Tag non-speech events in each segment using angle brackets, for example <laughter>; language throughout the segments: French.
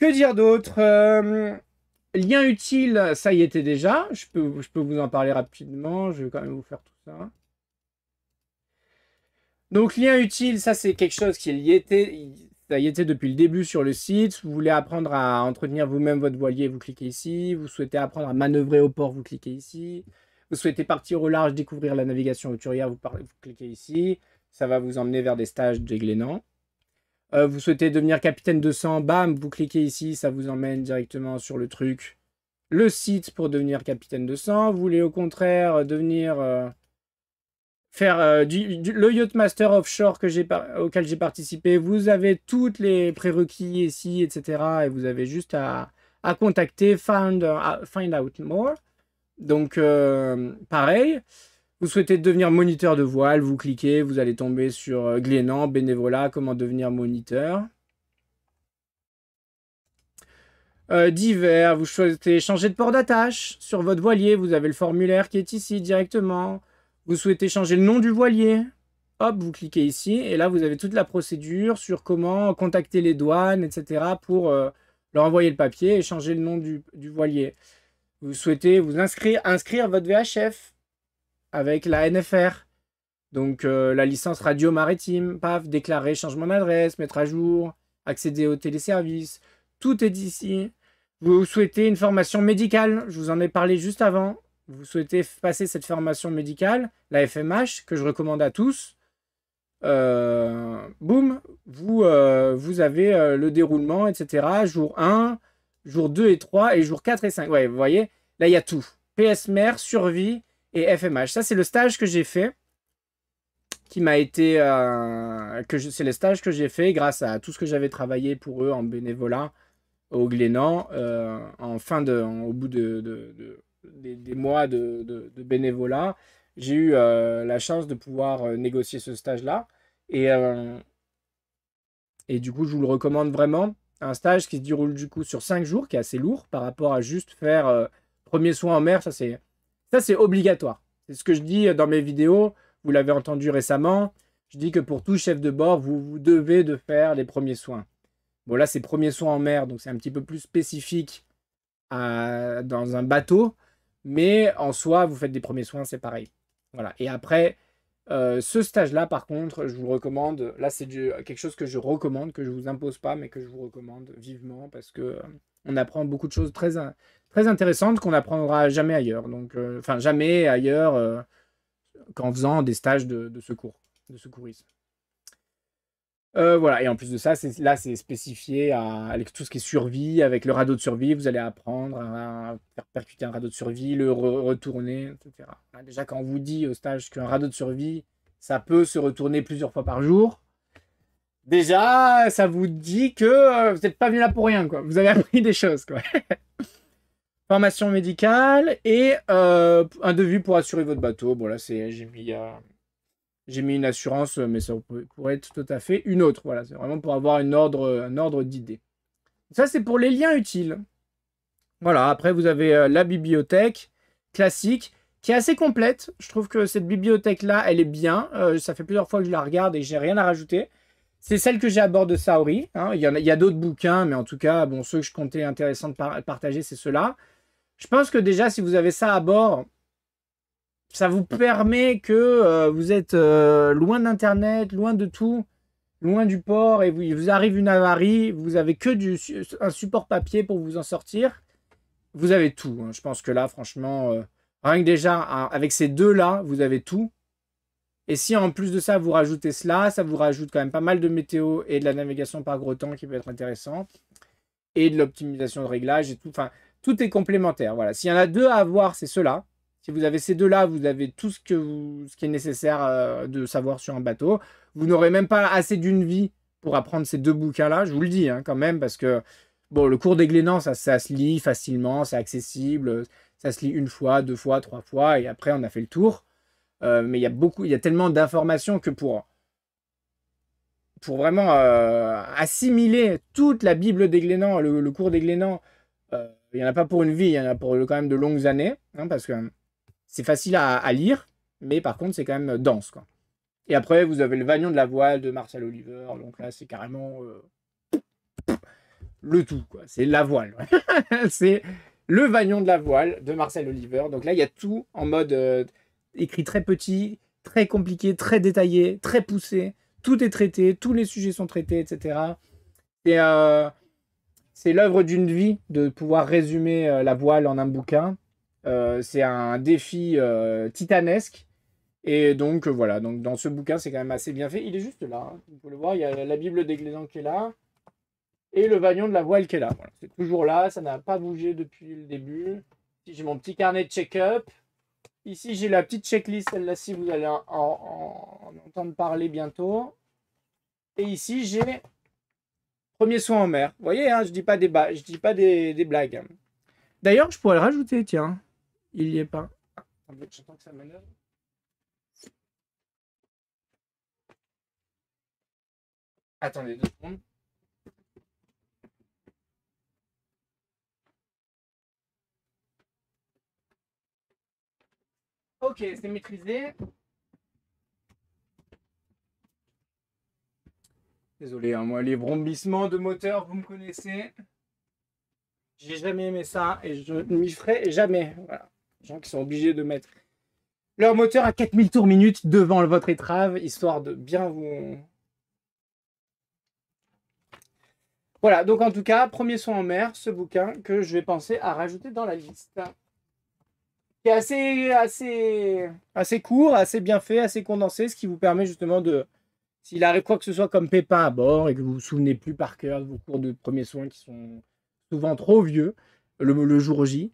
Que dire d'autre euh, Lien utile, ça y était déjà. Je peux, je peux vous en parler rapidement. Je vais quand même vous faire tout ça. Donc, lien utile, ça c'est quelque chose qui y était, ça y était depuis le début sur le site. Vous voulez apprendre à entretenir vous-même votre voilier, vous cliquez ici. Vous souhaitez apprendre à manœuvrer au port, vous cliquez ici. Vous souhaitez partir au large, découvrir la navigation auturière, vous, vous cliquez ici. Ça va vous emmener vers des stages déglénants. Euh, vous souhaitez devenir capitaine de sang, bam, vous cliquez ici, ça vous emmène directement sur le truc. Le site pour devenir capitaine de 100. Vous voulez au contraire euh, devenir... Euh, faire du, master le Yachtmaster Offshore que auquel j'ai participé. Vous avez toutes les prérequis ici, etc. Et vous avez juste à, à contacter find, find Out More. Donc, pareil. Vous souhaitez devenir moniteur de voile, vous cliquez, vous allez tomber sur euh, Glénan, bénévolat, comment devenir moniteur. Euh, divers, vous souhaitez changer de port d'attache sur votre voilier, vous avez le formulaire qui est ici directement. Vous souhaitez changer le nom du voilier, hop, vous cliquez ici et là vous avez toute la procédure sur comment contacter les douanes, etc. pour euh, leur envoyer le papier et changer le nom du, du voilier. Vous souhaitez vous inscrire, inscrire votre VHF, avec la NFR. Donc euh, la licence radio maritime, paf, déclarer changement d'adresse, mettre à jour, accéder aux téléservices, tout est ici. Vous souhaitez une formation médicale, je vous en ai parlé juste avant. Vous souhaitez passer cette formation médicale, la FMH, que je recommande à tous. Euh, boum, vous, euh, vous avez euh, le déroulement, etc. Jour 1, jour 2 et 3, et jour 4 et 5. Ouais, vous voyez, là il y a tout. PSMR, survie, et FMH. Ça, c'est le stage que j'ai fait qui m'a été euh, que c'est le stage que j'ai fait grâce à tout ce que j'avais travaillé pour eux en bénévolat au Glénan euh, en fin de au bout de, des, mois de, bénévolat j'ai eu euh, la chance de pouvoir négocier ce stage là et et du coup je vous le recommande vraiment un stage qui se déroule du coup sur cinq jours qui est assez lourd par rapport à juste faire premier soin en mer ça c'est ça, c'est obligatoire. C'est ce que je dis dans mes vidéos. Vous l'avez entendu récemment. Je dis que pour tout chef de bord, vous, devez de faire les premiers soins. Bon, là, c'est premiers soins en mer, donc c'est un petit peu plus spécifique euh, dans un bateau. Mais en soi, vous faites des premiers soins, c'est pareil. Voilà. Et après, euh, ce stage-là, par contre, je vous recommande. Là, c'est quelque chose que je recommande, que je ne vous impose pas, mais que je vous recommande vivement parce que euh, on apprend beaucoup de choses très, très intéressante qu'on n'apprendra jamais ailleurs. Donc, euh, enfin, jamais ailleurs euh, qu'en faisant des stages de, secours, de secourisme. Euh, voilà, et en plus de ça, là, c'est spécifié avec tout ce qui est survie, avec le radeau de survie, vous allez apprendre à percuter un radeau de survie, le retourner, etc. Déjà, quand on vous dit au stage qu'un radeau de survie, ça peut se retourner plusieurs fois par jour, déjà, ça vous dit que vous n'êtes pas venu là pour rien, quoi. Vous avez appris des choses, quoi. <laughs> formation médicale et euh, un devis pour assurer votre bateau. Voilà, c'est j'ai mis euh, mis une assurance, mais ça pourrait être tout à fait une autre. Voilà, c'est vraiment pour avoir une ordre, un ordre d'idées. Ça, c'est pour les liens utiles. Voilà, après, vous avez euh, la bibliothèque classique qui est assez complète. Je trouve que cette bibliothèque-là, elle est bien. ça fait plusieurs fois que je la regarde et j'ai rien à rajouter. C'est celle que j'ai à bord de Saori. Hein. Il y, a, d'autres bouquins, mais en tout cas, bon, ceux que je comptais intéressants de partager, c'est ceux-là. Je pense que déjà, si vous avez ça à bord, ça vous permet que euh, vous êtes euh, loin d'Internet, loin de tout, loin du port, et vous, vous arrive une avarie, vous avez que du, un support papier pour vous en sortir. Vous avez tout. Hein. Je pense que là, franchement, euh, rien que déjà, hein, avec ces deux-là, vous avez tout. Et si en plus de ça, vous rajoutez cela, ça vous rajoute quand même pas mal de météo et de la navigation par gros temps qui peut être intéressant. Et de l'optimisation de réglage et tout. Enfin, tout est complémentaire. Voilà. S'il y en a deux à avoir, c'est ceux-là. Si vous avez ces deux-là, vous avez tout ce, que vous, ce qui est nécessaire euh, de savoir sur un bateau. Vous n'aurez même pas assez d'une vie pour apprendre ces deux bouquins-là. Je vous le dis hein, quand même, parce que bon, le cours des Glénans, ça, ça se lit facilement, c'est accessible. Ça se lit une fois, deux fois, trois fois, et après, on a fait le tour. Euh, mais il y a beaucoup, il y a tellement d'informations que pour pour vraiment euh, assimiler toute la Bible des Glénans, le, cours des Glénans, il n'y en a pas pour une vie, il y en a pour quand même de longues années, hein, parce que c'est facile à, lire, mais par contre, c'est quand même dense. Quoi. Et après, vous avez le Vagnon de la Voile de Marcel Oliver, donc là, c'est carrément euh, le tout, quoi. C'est la voile. <laughs> c'est le Vagnon de la Voile de Marcel Oliver. Donc là, il y a tout en mode euh, écrit très petit, très compliqué, très détaillé, très poussé. Tout est traité, tous les sujets sont traités, etc. Et c'est l'œuvre d'une vie de pouvoir résumer euh, la voile en un bouquin. Euh, c'est un défi euh, titanesque. Et donc voilà, donc dans ce bouquin, c'est quand même assez bien fait. Il est juste là, hein. vous pouvez le voir, il y a la Bible des qui est là, et le vagnon de la voile qui est là. C'est toujours là, ça n'a pas bougé depuis le début. j'ai mon petit carnet de check-up. Ici, j'ai la petite checklist, celle-là, si vous allez en, entendre parler bientôt. Et ici, j'ai Premier soin en mer. Vous voyez, hein, je dis pas des, je dis pas des, blagues. D'ailleurs, je pourrais le rajouter, tiens. Il n'y est pas. Ah, j'entends que ça Attendez deux secondes. Ok, c'est maîtrisé. Désolé, hein, moi, les brombissements de moteur, vous me connaissez. J'ai jamais aimé ça et je ne m'y ferai jamais. Voilà. Les gens qui sont obligés de mettre leur moteur à 4000 tours minute devant votre étrave, histoire de bien vous. Voilà, donc en tout cas, premier son en mer, ce bouquin que je vais penser à rajouter dans la liste. Qui est assez, assez, assez court, assez bien fait, assez condensé, ce qui vous permet justement de, s'il arrive quoi que ce soit comme pépin à bord et que vous vous souvenez plus par cœur de vos cours de premiers soins qui sont souvent trop vieux le, jour J,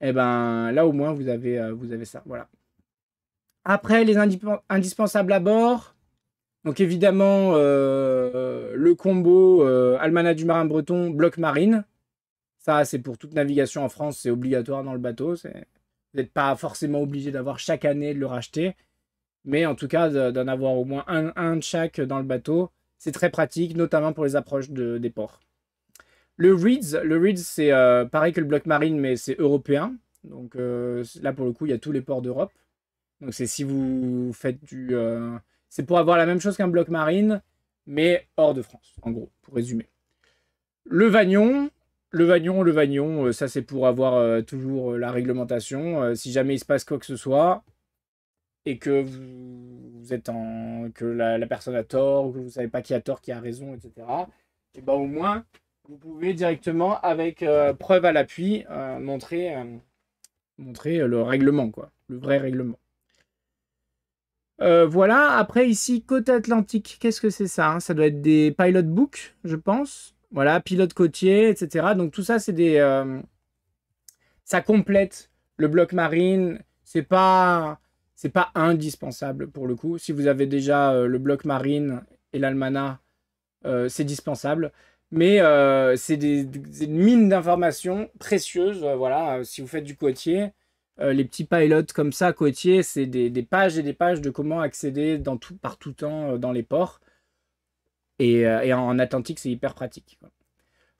eh ben là au moins vous avez, euh, vous avez ça. Voilà. Après les indispensables à bord, donc évidemment euh, le combo euh, Almanach du marin breton, bloc marine. Ça c'est pour toute navigation en France, c'est obligatoire dans le bateau. Vous n'êtes pas forcément obligé d'avoir chaque année de le racheter. Mais en tout cas, d'en avoir au moins un, de chaque dans le bateau, c'est très pratique, notamment pour les approches des ports. Le Reeds, le c'est euh, pareil que le bloc marine, mais c'est européen. Donc euh, là, pour le coup, il y a tous les ports d'Europe. Donc c'est si vous faites du... Euh, c'est pour avoir la même chose qu'un bloc marine, mais hors de France, en gros, pour résumer. Le Vagnon, le Vagnon, le Vagnon, ça c'est pour avoir toujours la réglementation. si jamais il se passe quoi que ce soit, et que vous, êtes en, que la, personne a tort ou que vous savez pas qui a tort, qui a raison, etc. Et ben au moins vous pouvez directement avec euh, preuve à l'appui euh, montrer euh, montrer le règlement quoi, le vrai règlement. voilà, après ici, Côte Atlantique, qu'est-ce que c'est ça hein Ça doit être des pilot books, je pense. Voilà, pilote côtier, etc. Donc tout ça, c'est des. Ça complète le bloc marine. C'est pas c'est pas indispensable pour le coup. Si vous avez déjà euh, le bloc marine et l'almana, euh, c'est dispensable. Mais euh, c'est des, mine mines d'informations précieuses. voilà, si vous faites du côtier, les petits pilotes comme ça, côtier, c'est des, pages et des pages de comment accéder dans tout, par tout temps dans les ports. Et, en Atlantique, c'est hyper pratique.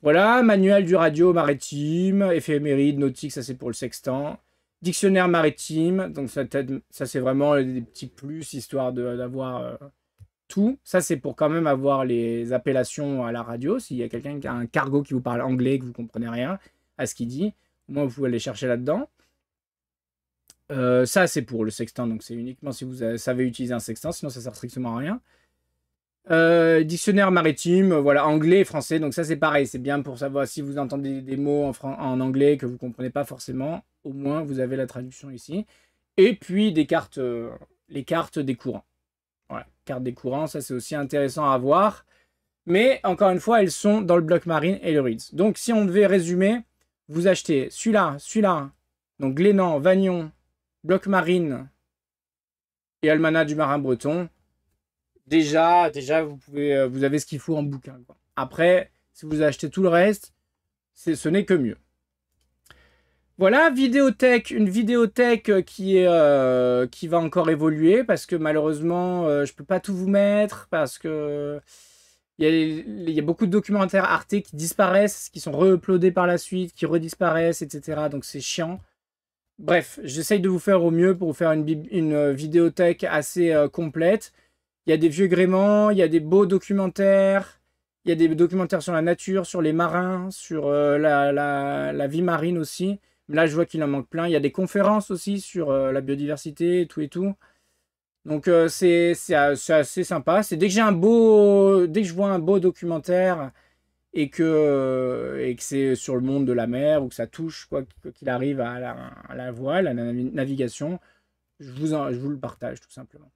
Voilà, manuel du radio maritime, éphéméride, nautique, ça c'est pour le sextant. Dictionnaire maritime, donc ça, c'est vraiment des petits plus, histoire d'avoir euh, tout. Ça c'est pour quand même avoir les appellations à la radio. S'il y a quelqu'un qui a un cargo qui vous parle anglais, que vous comprenez rien à ce qu'il dit, au moins vous pouvez aller chercher là-dedans. Euh, ça c'est pour le sextant, donc c'est uniquement si vous savez utiliser un sextant, sinon ça sert strictement à rien. Euh, dictionnaire maritime, euh, voilà, anglais et français. Donc ça, c'est pareil. C'est bien pour savoir si vous entendez des mots en, anglais que vous ne comprenez pas forcément. Au moins, vous avez la traduction ici. Et puis, des cartes, euh, les cartes des courants. Voilà, carte des courants, ça, c'est aussi intéressant à voir. Mais, encore une fois, elles sont dans le bloc marine et le READS. Donc, si on devait résumer, vous achetez celui-là, celui-là. Donc, Glénan, Vagnon, bloc marine et Almanach du marin breton déjà, déjà vous, pouvez, euh, vous avez ce qu'il faut en bouquin. Après, si vous achetez tout le reste, ce n'est que mieux. Voilà, vidéothèque, une vidéothèque euh, qui, euh, qui va encore évoluer parce que malheureusement, je ne peux pas tout vous mettre parce que il y, a beaucoup de documentaires Arte qui disparaissent, qui sont re-uploadés par la suite, qui redisparaissent, etc. Donc c'est chiant. Bref, j'essaye de vous faire au mieux pour vous faire une, vidéothèque assez complète. Il y a des vieux gréments, il y a des beaux documentaires, il y a des documentaires sur la nature, sur les marins, sur euh, la, la, vie marine aussi. Là, je vois qu'il en manque plein. Il y a des conférences aussi sur euh, la biodiversité, tout et tout. Donc euh, c'est assez sympa. C'est dès que j'ai un beau, dès que je vois un beau documentaire et que et que c'est sur le monde de la mer ou que ça touche quoi qu'il arrive à la, à la voile, à la navigation, je vous, je vous le partage tout simplement.